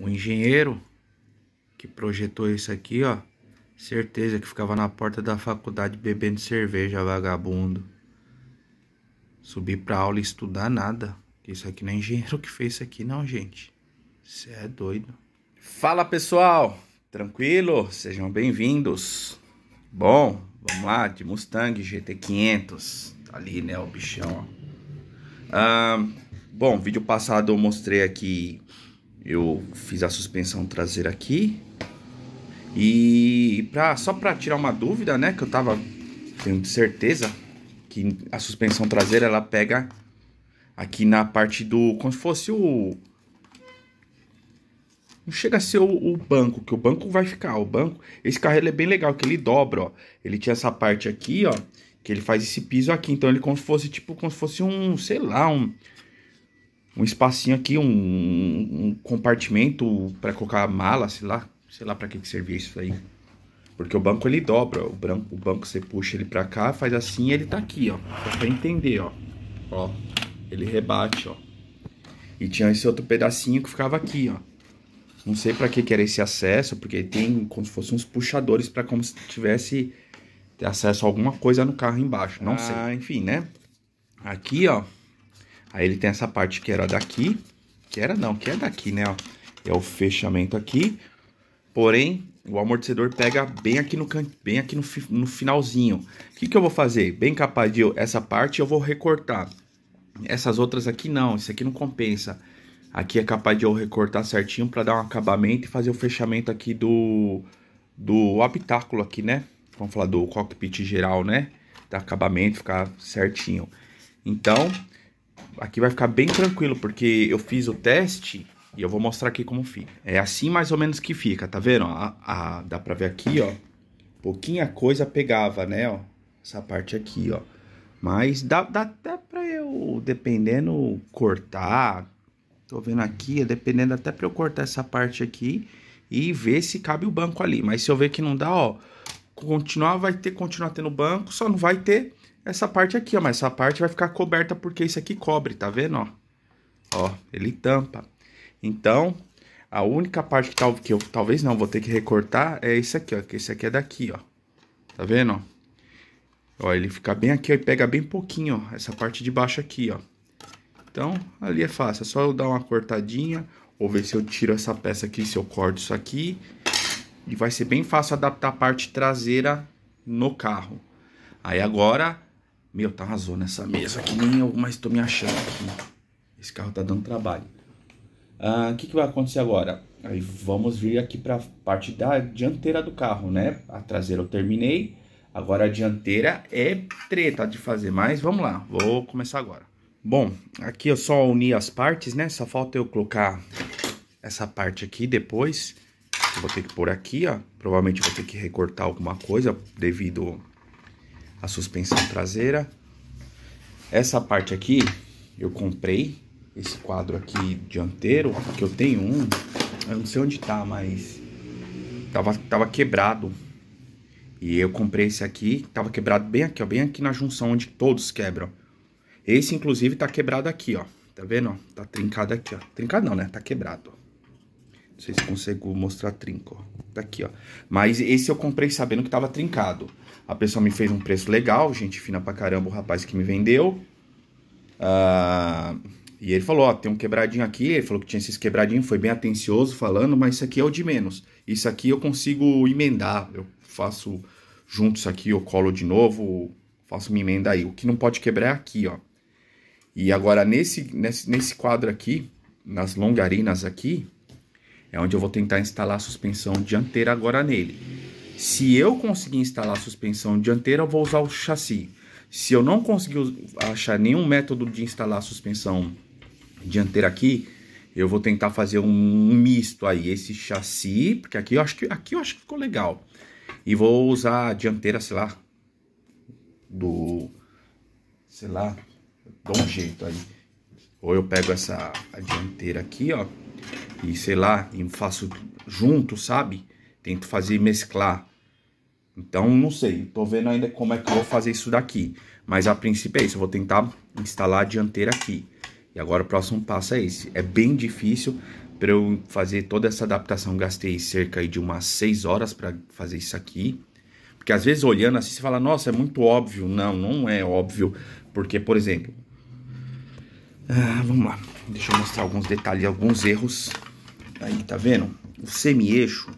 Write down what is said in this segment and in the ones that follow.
o engenheiro que projetou isso aqui, ó, certeza que ficava na porta da faculdade bebendo cerveja, vagabundo. Subir pra aula e estudar nada. Isso aqui não é engenheiro que fez isso aqui, não, gente. Você é doido. Fala pessoal, tranquilo? Sejam bem-vindos. Bom, vamos lá, de Mustang GT500. Tá ali, né, o bichão. Ah, bom, vídeo passado eu mostrei aqui eu fiz a suspensão traseira aqui. E pra, só para tirar uma dúvida, né, que eu tava tendo certeza que a suspensão traseira ela pega aqui na parte do como se fosse o não chega a ser o, o, banco, que o banco vai ficar, o banco. Esse carro ele é bem legal, que ele dobra, ó. Ele tinha essa parte aqui, ó, que ele faz esse piso aqui, então ele como se fosse tipo como se fosse um, sei lá, um um espacinho aqui, um, um compartimento para colocar a mala, sei lá, sei lá para que, que servia isso aí. Porque o banco ele dobra, o, branco, o banco você puxa ele para cá, faz assim, ele tá aqui, ó. Só para entender, ó. Ó. Ele rebate, ó. E tinha esse outro pedacinho que ficava aqui, ó. Não sei para que, que era esse acesso, porque tem como se fossem uns puxadores para como se tivesse acesso a alguma coisa no carro embaixo. Não ah, sei. Enfim, né? Aqui, ó, Aí ele tem essa parte que era daqui, que era não, que é daqui, né, ó. É o fechamento aqui, porém o amortecedor pega bem aqui no bem aqui no, fi... no finalzinho. O que, que eu vou fazer? Bem capaz de eu... essa parte eu vou recortar. Essas outras aqui não, isso aqui não compensa. Aqui é capaz de eu recortar certinho para dar um acabamento e fazer o fechamento aqui do do habitáculo aqui, né? Vamos falar do cockpit geral, né? Da acabamento ficar certinho. Então, aqui vai ficar bem tranquilo, porque eu fiz o teste e eu vou mostrar aqui como fica. É assim mais ou menos que fica, tá vendo? A, a, dá pra ver aqui, ó. Pouquinha coisa pegava, né, ó. Essa parte aqui, ó. Mas dá, dá até pra eu, dependendo, cortar. Tô vendo aqui, é dependendo até pra eu cortar essa parte aqui e ver se cabe o banco ali. Mas se eu ver que não dá, ó, continuar vai ter, continuar tendo banco, só não vai ter essa parte aqui, ó. Mas essa parte vai ficar coberta porque isso aqui cobre, tá vendo, ó? Ó, ele tampa. Então, a única parte que, tal, que eu talvez não vou ter que recortar é esse aqui, ó. Que esse aqui é daqui, ó. Tá vendo, ó? Ó, ele fica bem aqui, ó, e pega bem pouquinho, ó, essa parte de baixo aqui, ó. Então, ali é fácil, é só eu dar uma cortadinha, ou ver se eu tiro essa peça aqui, se eu corto isso aqui. E vai ser bem fácil adaptar a parte traseira no carro. Aí agora meu, tá uma zona essa mesa tá que nem eu mais tô me achando aqui. Esse carro tá dando trabalho. Ah, o ah, que, que vai acontecer agora? Aí vamos vir aqui para parte da dianteira do carro, né? A traseira eu terminei. Agora a dianteira é treta de fazer, mas vamos lá. Vou começar agora. Bom, aqui eu só uni as partes, né? Só falta eu colocar essa parte aqui depois. vou ter que pôr aqui, ó. Provavelmente vou ter que recortar alguma coisa devido a suspensão traseira. Essa parte aqui eu comprei, esse quadro aqui dianteiro, que eu tenho um, eu não sei onde tá, mas tava, tava quebrado. E eu comprei esse aqui, tava quebrado bem aqui, ó, bem aqui na junção onde todos quebram. Esse, inclusive, tá quebrado aqui, ó. Tá vendo? Tá trincado aqui, ó. Trincado não, né? Tá quebrado. Não sei se consigo mostrar trinco, ó. Tá aqui, ó. Mas esse eu comprei sabendo que tava trincado. A pessoa me fez um preço legal, gente fina pra caramba, o rapaz que me vendeu. Ah, e ele falou, ó, tem um quebradinho aqui, ele falou que tinha esses quebradinhos, foi bem atencioso falando, mas isso aqui é o de menos. Isso aqui eu consigo emendar, eu faço junto isso aqui, eu colo de novo, faço uma emenda aí. O que não pode quebrar é aqui, ó. E agora nesse, nesse, nesse quadro aqui, nas longarinas aqui, é onde eu vou tentar instalar a suspensão dianteira agora nele. Se eu conseguir instalar a suspensão dianteira, eu vou usar o chassi. Se eu não conseguir achar nenhum método de instalar a suspensão dianteira aqui, eu vou tentar fazer um misto aí, esse chassi, porque aqui eu acho que aqui eu acho que ficou legal. E vou usar a dianteira, sei lá, do sei lá, dou um jeito aí. Ou eu pego essa dianteira aqui, ó, e sei lá, e faço junto, sabe? Tento fazer mesclar. Então, não sei, tô vendo ainda como é que eu vou fazer isso daqui. Mas a princípio é isso, eu vou tentar instalar a dianteira aqui. E agora o próximo passo é esse. É bem difícil para eu fazer toda essa adaptação. Gastei cerca de umas 6 horas para fazer isso aqui. Porque às vezes olhando assim, você fala, nossa, é muito óbvio. Não, não é óbvio. Porque, por exemplo... Ah, vamos lá. Deixa eu mostrar alguns detalhes, alguns erros Aí, tá vendo? O semi-eixo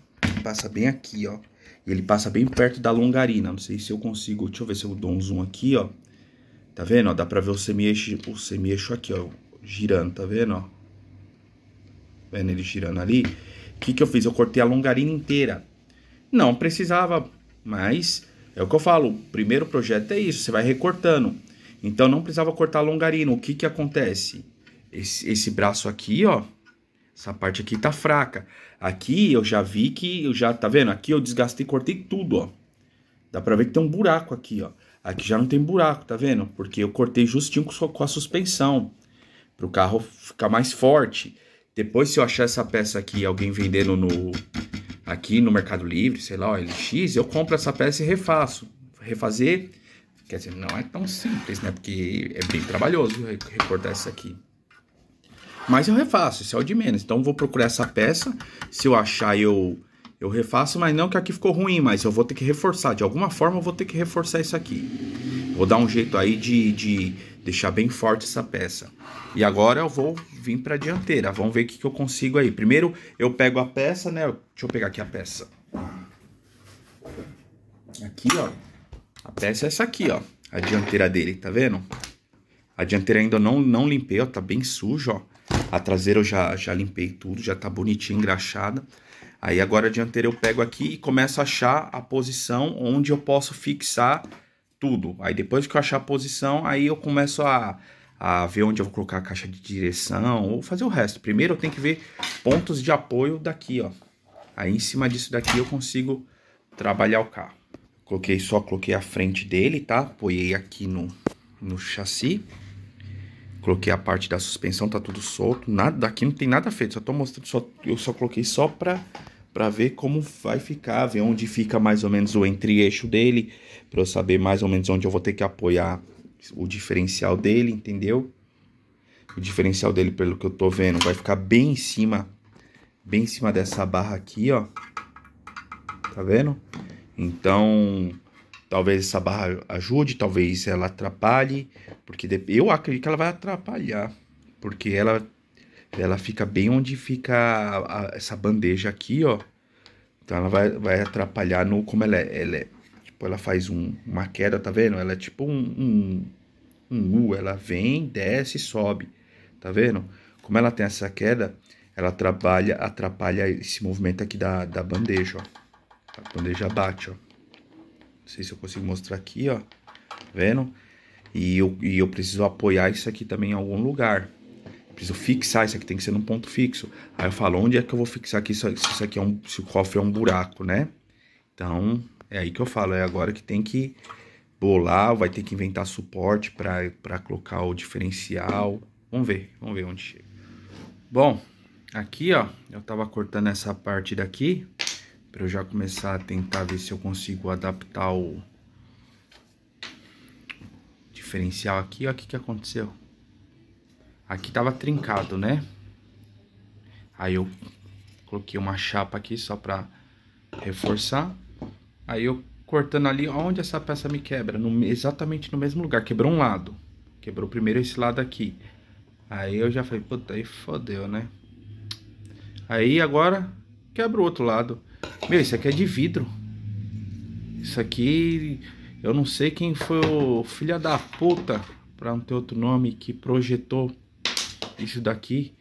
passa bem aqui, ó. Ele passa bem perto da longarina. Não sei se eu consigo... Deixa eu ver se eu dou um zoom aqui, ó. Tá vendo? Ó, dá pra ver o semi-eixo o semi aqui, ó. Girando, tá vendo, ó? Vendo ele girando ali? O que que eu fiz? Eu cortei a longarina inteira. Não precisava, mas... É o que eu falo, o primeiro projeto é isso, você vai recortando. Então não precisava cortar a longarina. O que que acontece? Esse, esse braço aqui, ó, essa parte aqui tá fraca. Aqui eu já vi que eu já, tá vendo? Aqui eu desgastei, cortei tudo, ó. Dá pra ver que tem um buraco aqui, ó. Aqui já não tem buraco, tá vendo? Porque eu cortei justinho com a suspensão. Pro carro ficar mais forte. Depois, se eu achar essa peça aqui, alguém vendendo no... Aqui no Mercado Livre, sei lá, ó, LX, eu compro essa peça e refaço. Refazer, quer dizer, não é tão simples, né? Porque é bem trabalhoso recortar isso aqui. Mas eu refaço, isso é o de menos. Então vou procurar essa peça. Se eu achar, eu, eu refaço, mas não que aqui ficou ruim, mas eu vou ter que reforçar. De alguma forma eu vou ter que reforçar isso aqui. Vou dar um jeito aí de, de deixar bem forte essa peça. E agora eu vou vir para a dianteira. Vamos ver o que, que eu consigo aí. Primeiro eu pego a peça, né? Deixa eu pegar aqui a peça. Aqui, ó. A peça é essa aqui, ó. A dianteira dele, tá vendo? A dianteira ainda não, não limpei, ó. Tá bem sujo, ó. A traseira eu já, já limpei tudo, já tá bonitinha, engraxada. Aí agora a dianteira eu pego aqui e começo a achar a posição onde eu posso fixar tudo. Aí depois que eu achar a posição, aí eu começo a, a ver onde eu vou colocar a caixa de direção ou fazer o resto. Primeiro eu tenho que ver pontos de apoio daqui, ó. Aí em cima disso daqui eu consigo trabalhar o carro. Coloquei só, coloquei a frente dele, tá? Apoiei aqui no, no chassi. Coloquei a parte da suspensão, tá tudo solto. Nada, daqui não tem nada feito, só tô mostrando, só, eu só coloquei só pra, pra ver como vai ficar, ver onde fica mais ou menos o entre-eixo dele, pra eu saber mais ou menos onde eu vou ter que apoiar o diferencial dele, entendeu? O diferencial dele, pelo que eu tô vendo, vai ficar bem em cima, bem em cima dessa barra aqui, ó. Tá vendo? Então, Talvez essa barra ajude, talvez ela atrapalhe, porque eu acredito que ela vai atrapalhar, porque ela ela fica bem onde fica a, a, essa bandeja aqui, ó. Então ela vai, vai atrapalhar no como ela é, ela é, tipo, ela faz um, uma queda, tá vendo? Ela é tipo um, um, um U, ela vem, desce e sobe, tá vendo? Como ela tem essa queda, ela atrapalha, atrapalha esse movimento aqui da, da bandeja, ó. A bandeja bate, ó. Não sei se eu consigo mostrar aqui, ó. Tá vendo? E eu, e eu preciso apoiar isso aqui também em algum lugar. Eu preciso fixar isso aqui, tem que ser num ponto fixo. Aí eu falo, onde é que eu vou fixar aqui se isso aqui é um, se o cofre é um buraco, né? Então, é aí que eu falo, é agora que tem que bolar, vai ter que inventar suporte para colocar o diferencial. Vamos ver, vamos ver onde chega. Bom, aqui ó, eu tava cortando essa parte daqui, para eu já começar a tentar ver se eu consigo adaptar o diferencial aqui. Olha o que, que aconteceu. Aqui tava trincado, né? Aí eu coloquei uma chapa aqui só para reforçar. Aí eu cortando ali, onde essa peça me quebra? No, exatamente no mesmo lugar, quebrou um lado. Quebrou primeiro esse lado aqui. Aí eu já falei, puta, aí fodeu, né? Aí agora quebra o outro lado. Meu, isso aqui é de vidro. Isso aqui. Eu não sei quem foi o filha da puta, pra não ter outro nome, que projetou isso daqui.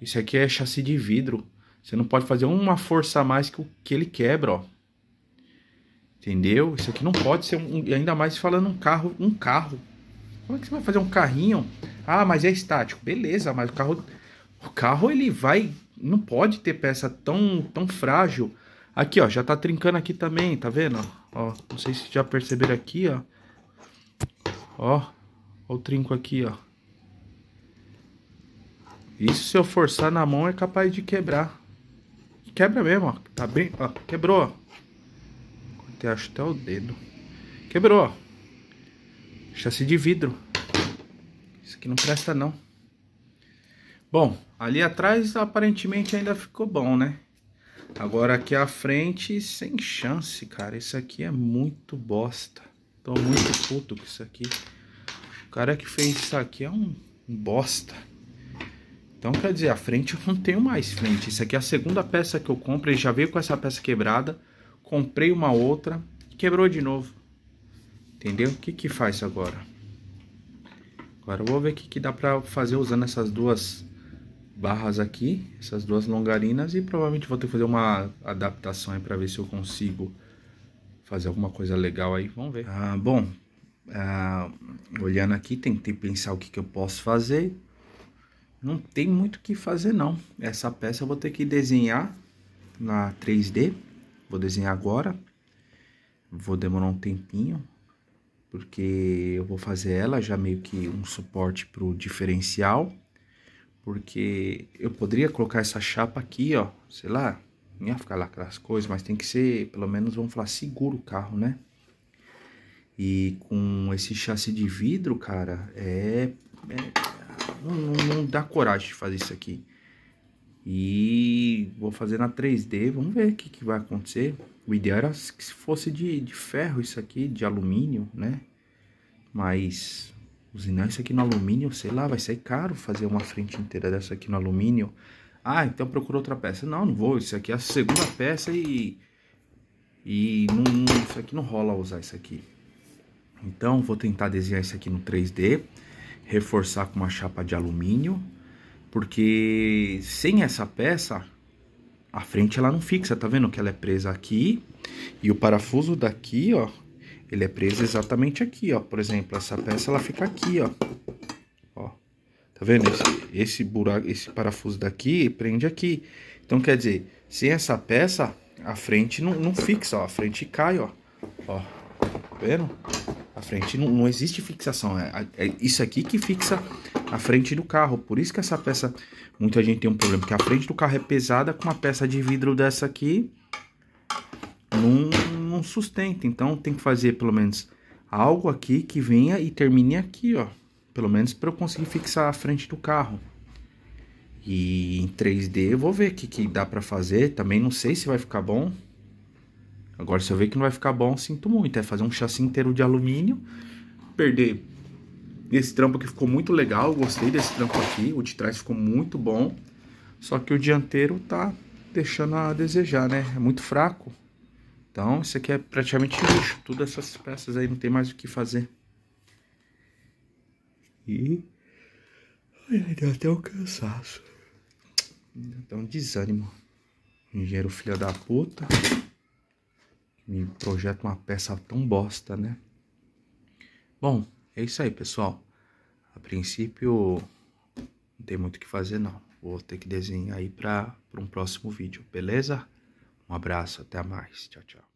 Isso aqui é chassi de vidro. Você não pode fazer uma força a mais que, o que ele quebra, ó. Entendeu? Isso aqui não pode ser um, ainda mais falando um carro, um carro. Como é que você vai fazer um carrinho? Ah, mas é estático. Beleza, mas o carro o carro ele vai não pode ter peça tão tão frágil Aqui, ó, já tá trincando aqui também, tá vendo? Ó, não sei se já perceberam aqui, ó. Ó, ó o trinco aqui, ó. Isso se eu forçar na mão é capaz de quebrar. Quebra mesmo, ó. Tá bem, ó, quebrou, ó. Cortei acho até o dedo. Quebrou, ó. Chassi de vidro. Isso aqui não presta, não. Bom, ali atrás aparentemente ainda ficou bom, né? Agora aqui à frente, sem chance, cara. Isso aqui é muito bosta. Tô muito puto com isso aqui. O cara que fez isso aqui é um bosta. Então, quer dizer, a frente eu não tenho mais frente. Isso aqui é a segunda peça que eu compro. Ele já veio com essa peça quebrada. Comprei uma outra. Quebrou de novo. Entendeu? O que que faz agora? Agora eu vou ver o que, que dá pra fazer usando essas duas barras aqui, essas duas longarinas e provavelmente vou ter que fazer uma adaptação aí para ver se eu consigo fazer alguma coisa legal aí, vamos ver. Ah, bom, ah, olhando aqui, tentei pensar o que, que eu posso fazer. Não tem muito o que fazer não, essa peça eu vou ter que desenhar na 3D, vou desenhar agora, vou demorar um tempinho, porque eu vou fazer ela já meio que um suporte para o diferencial. Porque eu poderia colocar essa chapa aqui, ó, sei lá, não ia ficar lá aquelas coisas, mas tem que ser, pelo menos vamos falar, seguro o carro, né? E com esse chassi de vidro, cara, é, é não, não dá coragem de fazer isso aqui. E vou fazer na 3D, vamos ver o que, que vai acontecer. O ideal era que fosse de, de ferro isso aqui, de alumínio, né? Mas Usinar isso aqui no alumínio, sei lá, vai ser caro fazer uma frente inteira dessa aqui no alumínio. Ah, então procura outra peça. Não, não vou, isso aqui é a segunda peça e... E não, isso aqui não rola usar isso aqui. Então, vou tentar desenhar isso aqui no 3D. Reforçar com uma chapa de alumínio. Porque sem essa peça, a frente ela não fixa. Tá vendo que ela é presa aqui. E o parafuso daqui, ó, ele é preso exatamente aqui, ó. Por exemplo, essa peça ela fica aqui, ó. Ó. Tá vendo? Esse, esse buraco, esse parafuso daqui prende aqui. Então quer dizer, sem essa peça, a frente não, não fixa, ó. A frente cai, ó. Ó. Tá vendo? A frente não, não existe fixação. É, é, é isso aqui que fixa a frente do carro. Por isso que essa peça. Muita gente tem um problema. Porque a frente do carro é pesada com uma peça de vidro dessa aqui. Não, não sustenta. Então tem que fazer pelo menos algo aqui que venha e termine aqui, ó. Pelo menos para eu conseguir fixar a frente do carro. E em 3D eu vou ver o que, que dá para fazer. Também não sei se vai ficar bom. Agora se eu ver que não vai ficar bom, sinto muito. É fazer um chassi inteiro de alumínio. Perder esse trampo que ficou muito legal. Gostei desse trampo aqui. O de trás ficou muito bom. Só que o dianteiro tá deixando a desejar, né? É muito fraco. Então, isso aqui é praticamente lixo. Todas essas peças aí não tem mais o que fazer. E... Ai, deu até um cansaço. Deu até um desânimo. Engenheiro filho da puta. Me projeta uma peça tão bosta, né? Bom, é isso aí, pessoal. A princípio, não tem muito o que fazer, não. Vou ter que desenhar aí para um próximo vídeo, beleza? Um abraço, até mais. Tchau, tchau.